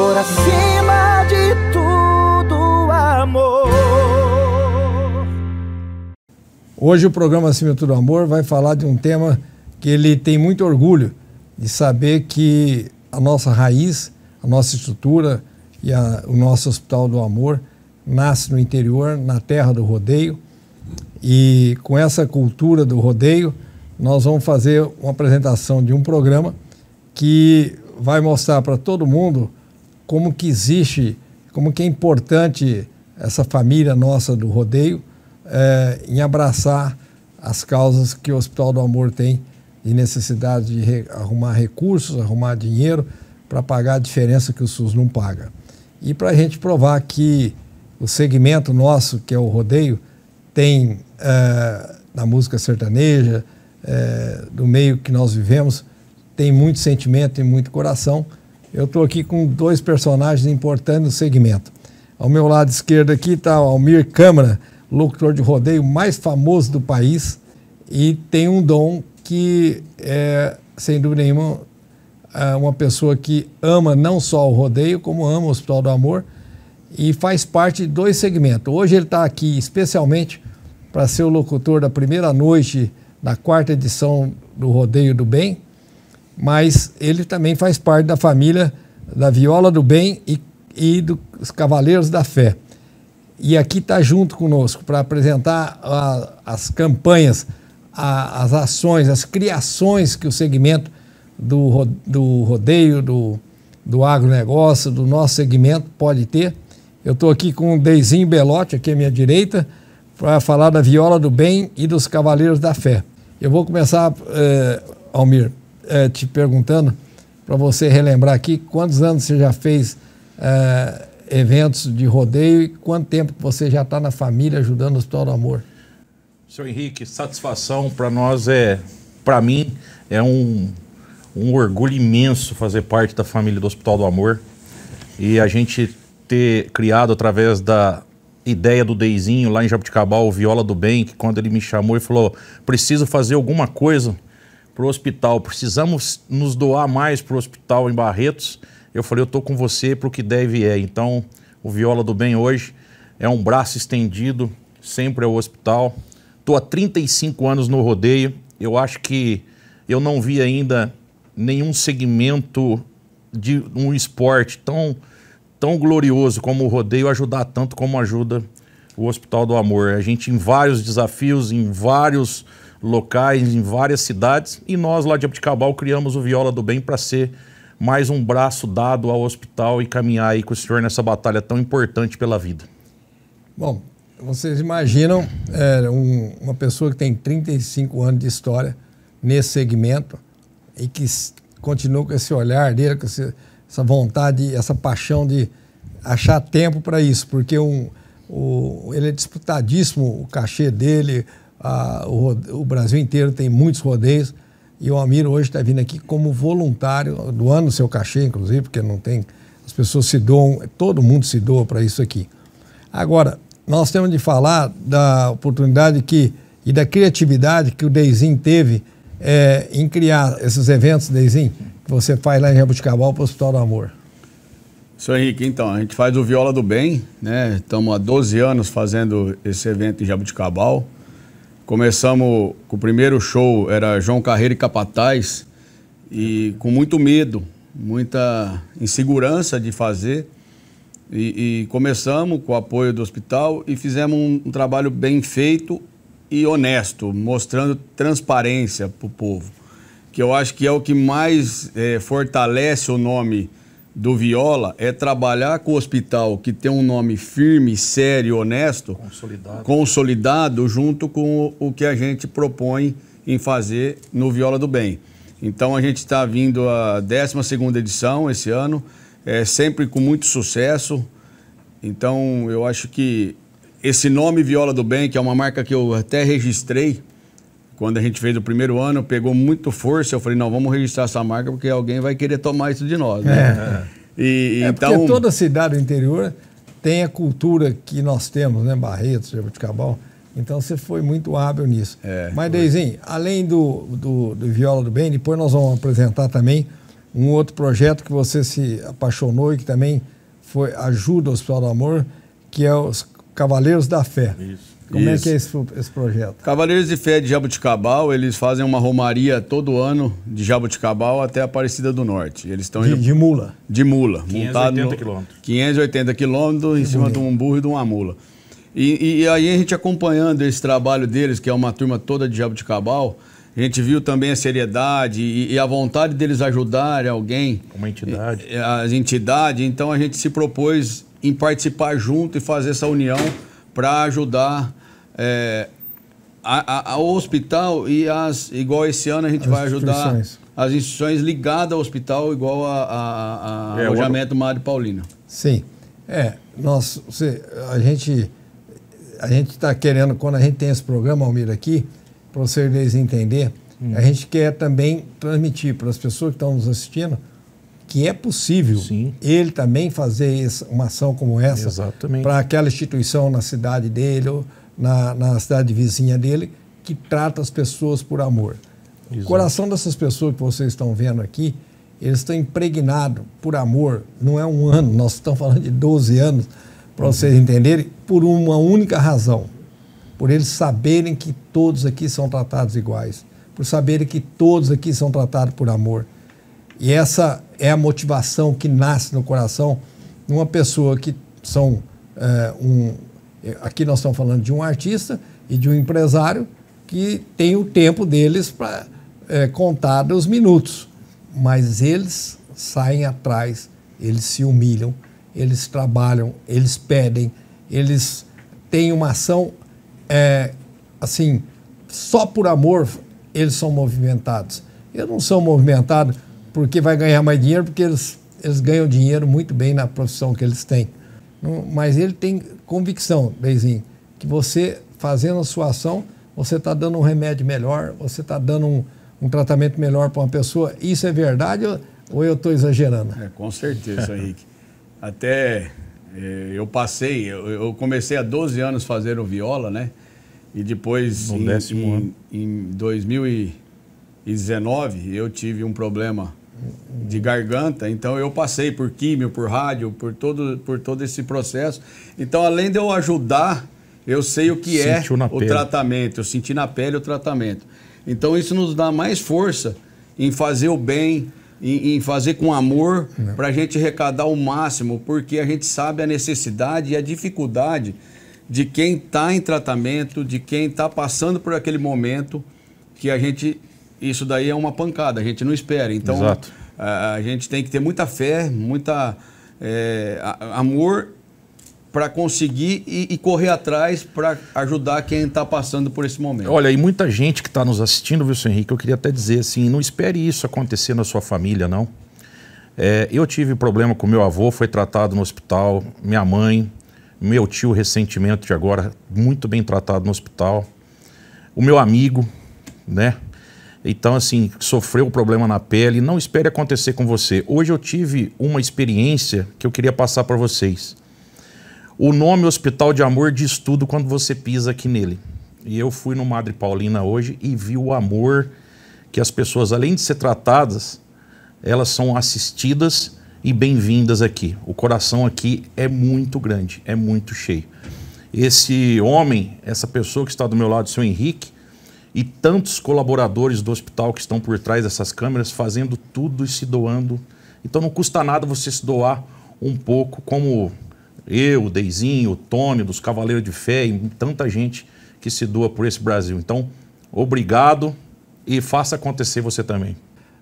por acima de tudo, amor. Hoje o programa Acima de Tudo Amor vai falar de um tema que ele tem muito orgulho de saber que a nossa raiz, a nossa estrutura e a, o nosso Hospital do Amor nasce no interior, na terra do rodeio. E com essa cultura do rodeio, nós vamos fazer uma apresentação de um programa que vai mostrar para todo mundo como que existe, como que é importante essa família nossa do rodeio é, em abraçar as causas que o Hospital do Amor tem e necessidade de re, arrumar recursos, arrumar dinheiro para pagar a diferença que o SUS não paga. E para a gente provar que o segmento nosso, que é o rodeio, tem é, na música sertaneja, é, do meio que nós vivemos, tem muito sentimento e muito coração eu estou aqui com dois personagens importantes no segmento. Ao meu lado esquerdo aqui está o Almir Câmara, locutor de rodeio mais famoso do país e tem um dom que é, sem dúvida nenhuma, é, uma pessoa que ama não só o rodeio, como ama o Hospital do Amor e faz parte de dois segmentos. Hoje ele está aqui especialmente para ser o locutor da primeira noite da quarta edição do Rodeio do Bem, mas ele também faz parte da família da Viola do Bem e, e dos Cavaleiros da Fé. E aqui está junto conosco para apresentar a, as campanhas, a, as ações, as criações que o segmento do, do rodeio, do, do agronegócio, do nosso segmento pode ter. Eu estou aqui com o Deizinho Belotti, aqui à minha direita, para falar da Viola do Bem e dos Cavaleiros da Fé. Eu vou começar, eh, Almir, é, te perguntando, para você relembrar aqui, quantos anos você já fez é, eventos de rodeio e quanto tempo você já está na família ajudando o Hospital do Amor? Seu Henrique, satisfação para nós é, para mim, é um, um orgulho imenso fazer parte da família do Hospital do Amor e a gente ter criado através da ideia do Deizinho lá em Jabuticabal, o Viola do Bem, que quando ele me chamou e falou, preciso fazer alguma coisa para o hospital, precisamos nos doar mais para o hospital em Barretos. Eu falei, eu estou com você para o que deve é. Então, o Viola do Bem hoje é um braço estendido, sempre ao hospital. Estou há 35 anos no rodeio. Eu acho que eu não vi ainda nenhum segmento de um esporte tão, tão glorioso como o rodeio ajudar tanto como ajuda o Hospital do Amor. A gente, em vários desafios, em vários locais, em várias cidades, e nós lá de Abuticabal criamos o Viola do Bem para ser mais um braço dado ao hospital e caminhar aí com o senhor nessa batalha tão importante pela vida. Bom, vocês imaginam é, um, uma pessoa que tem 35 anos de história nesse segmento e que continua com esse olhar dele, com esse, essa vontade, essa paixão de achar tempo para isso, porque um, o, ele é disputadíssimo o cachê dele, o, o, Brasil inteiro tem muitos rodeios e o Almir hoje está vindo aqui como voluntário, doando seu cachê, inclusive, porque não tem. As pessoas se doam, todo mundo se doa para isso aqui. Agora, nós temos de falar da oportunidade que e da criatividade que o Deizinho teve é, em criar esses eventos, Deizinho, que você faz lá em Jabuticabal para o Hospital do Amor. Seu Henrique, então, a gente faz o Viola do Bem, né? Estamos há 12 anos fazendo esse evento em Jabuticabal. Começamos com o primeiro show, era João Carreiro e Capataz, e com muito medo, muita insegurança de fazer. E, e começamos com o apoio do hospital e fizemos um, um trabalho bem feito e honesto, mostrando transparência para o povo, que eu acho que é o que mais é, fortalece o nome do Viola é trabalhar com o hospital que tem um nome firme, sério, honesto, consolidado, consolidado junto com o, que a gente propõe em fazer no Viola do Bem. Então a gente está vindo a 12ª edição esse ano, é, sempre com muito sucesso. Então eu acho que esse nome Viola do Bem, que é uma marca que eu até registrei, quando a gente fez o primeiro ano, pegou muito força. Eu falei, não, vamos registrar essa marca porque alguém vai querer tomar isso de nós. Né? É. E, é então... porque toda cidade do interior tem a cultura que nós temos, né? Barretos, Jabuticabal. Então você foi muito hábil nisso. É, Mas, Deizinho, além do, do, do, Viola do Bem, depois nós vamos apresentar também um outro projeto que você se apaixonou e que também foi ajuda o Hospital do Amor, que é os Cavaleiros da Fé. Isso. Como Isso. é que é esse, esse, projeto? Cavaleiros de Fé de Jabuticabal, eles fazem uma romaria todo ano de Jabuticabal até Aparecida do Norte. Eles estão de, de, mula? De mula. 580 no, quilômetros. 580 quilômetros em cima de um burro e de uma mula. E, e, aí a gente acompanhando esse trabalho deles, que é uma turma toda de Jabuticabal, a gente viu também a seriedade e, e a vontade deles ajudar alguém. Uma entidade. É, é, as entidades. Então a gente se propôs em participar junto e fazer essa união para ajudar é, a, ao hospital e as. Igual esse ano a gente as vai ajudar as instituições ligadas ao hospital, igual a, a, a é, alojamento uma... Mário Paulino. Sim. É, nós, você, a gente a gente está querendo, quando a gente tem esse programa, Almir, aqui, para vocês entenderem, hum. a gente quer também transmitir para as pessoas que estão nos assistindo que é possível Sim. ele também fazer uma ação como essa para aquela instituição na cidade dele ou, na, na cidade vizinha dele que trata as pessoas por amor. Exato. O coração dessas pessoas que vocês estão vendo aqui, eles estão impregnados por amor. Não é um ano, nós estamos falando de 12 anos, para uhum. vocês entenderem, por uma única razão. Por eles saberem que todos aqui são tratados iguais. Por saberem que todos aqui são tratados por amor. E essa é a motivação que nasce no coração de uma pessoa que são é, um, é, aqui nós estamos falando de um artista e de um empresário que tem o tempo deles para é, contar os minutos. Mas eles saem atrás, eles se humilham, eles trabalham, eles pedem, eles têm uma ação é, assim, só por amor eles são movimentados. Eles não são movimentados porque vai ganhar mais dinheiro, porque eles, eles ganham dinheiro muito bem na profissão que eles têm. Mas ele tem convicção, Beizinho, que você fazendo a sua ação, você está dando um remédio melhor, você está dando um, um tratamento melhor para uma pessoa. Isso é verdade ou eu estou exagerando? É, com certeza, Henrique. Até é, eu passei, eu, eu, comecei há 12 anos fazendo viola, né? E depois, no em, décimo em, ano. em 2019, eu tive um problema de garganta, então eu passei por químio, por rádio, por todo, por todo esse processo. Então, além de eu ajudar, eu sei o que é Sentiu é o pele. tratamento, eu senti na pele o tratamento. Então, isso nos dá mais força em fazer o bem, em, em fazer com amor, né. para a gente arrecadar o máximo, porque a gente sabe a necessidade e a dificuldade de quem está em tratamento, de quem está passando por aquele momento que a gente isso daí é uma pancada, a gente não espera. Então, a, a, gente tem que ter muita fé, muita é, amor para conseguir e, e, correr atrás para ajudar quem está passando por esse momento. Olha, e muita gente que está nos assistindo, viu, senhor Henrique, eu queria até dizer assim, não espere isso acontecer na sua família, não. É, eu tive problema com meu avô, foi tratado no hospital, minha mãe, meu tio recentemente de agora, muito bem tratado no hospital, o meu amigo, né? Então, assim, sofreu o problema na pele, não espere acontecer com você. Hoje eu tive uma experiência que eu queria passar para vocês. O nome Hospital de Amor diz tudo quando você pisa aqui nele. E eu fui no Madre Paulina hoje e vi o amor que as pessoas, além de ser tratadas, elas são assistidas e bem-vindas aqui. O coração aqui é muito grande, é muito cheio. Esse homem, essa pessoa que está do meu lado, o seu Henrique, e tantos colaboradores do hospital que estão por trás dessas câmeras fazendo tudo e se doando. Então não custa nada você se doar um pouco, como eu, o Deizinho, o Tony, dos Cavaleiros de Fé e tanta gente que se doa por esse Brasil. Então, obrigado e faça acontecer você também.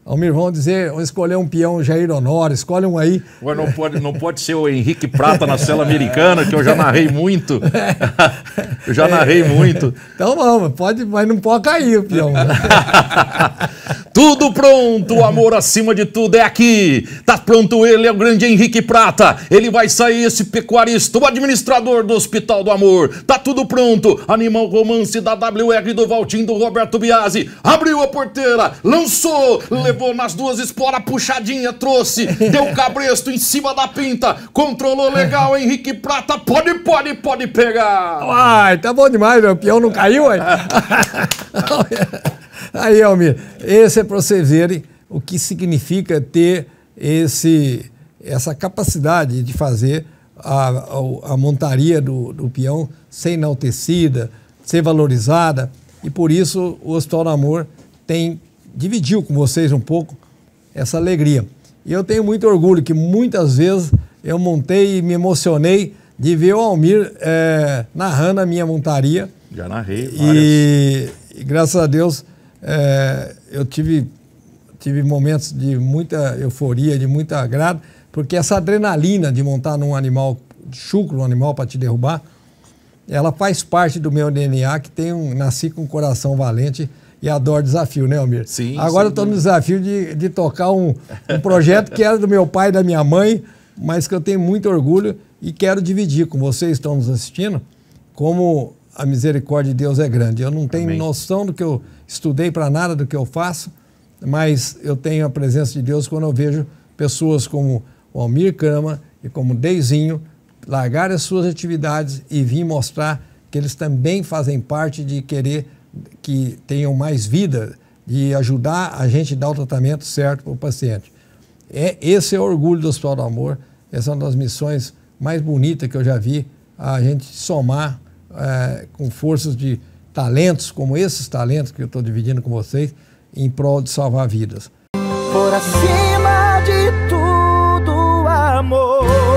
Almir, vamos dizer, escolher um peão Jair Honor, escolhe um aí. Ué, não pode, não pode ser o Henrique Prata na cela americana, que eu já narrei muito. eu já narrei muito. Então vamos, pode, mas não pode cair o peão. Tudo pronto, o amor acima de tudo é aqui. Tá pronto ele, é o grande Henrique Prata. Ele vai sair, esse pecuarista, o administrador do Hospital do Amor. Tá tudo pronto. Animal Romance da WR do Valtinho do Roberto Biasi. Abriu a porteira, lançou, levou nas duas esporas puxadinha, trouxe, deu cabresto em cima da pinta. Controlou legal, Henrique Prata. Pode, pode, pode pegar. Ai, tá bom demais, meu peão não caiu, hein. Aí, Almir, esse é para você verem o que significa ter esse, essa capacidade de fazer a, a, a montaria do, do, peão ser enaltecida, ser valorizada. E por isso o Hospital do Amor tem, dividiu com vocês um pouco essa alegria. E eu tenho muito orgulho que muitas vezes eu montei e me emocionei de ver o Almir é, narrando a minha montaria. Já narrei. E, e graças a Deus é, eu tive, tive momentos de muita euforia, de muito agrado, porque essa adrenalina de montar num animal, chucro, um animal para te derrubar, ela faz parte do meu DNA, que tem um, nasci com um coração valente e adoro desafio, né, Almir? Sim. Agora estou no desafio de, de tocar um, um projeto que era do meu pai e da minha mãe, mas que eu tenho muito orgulho e quero dividir com vocês que estão nos assistindo como a misericórdia de Deus é grande. Eu não tenho Amém. noção do que eu estudei para nada do que eu faço, mas eu tenho a presença de Deus quando eu vejo pessoas como o Almir Cama e como o Deizinho largar as suas atividades e vir mostrar que eles também fazem parte de querer que tenham mais vida, e ajudar a gente a dar o tratamento certo para o paciente. É, esse é o orgulho do Hospital do Amor, essa é uma das missões mais bonitas que eu já vi, a gente somar é, com forças de talentos como esses talentos que eu estou dividindo com vocês em prol de salvar vidas. Por acima de tudo, amor.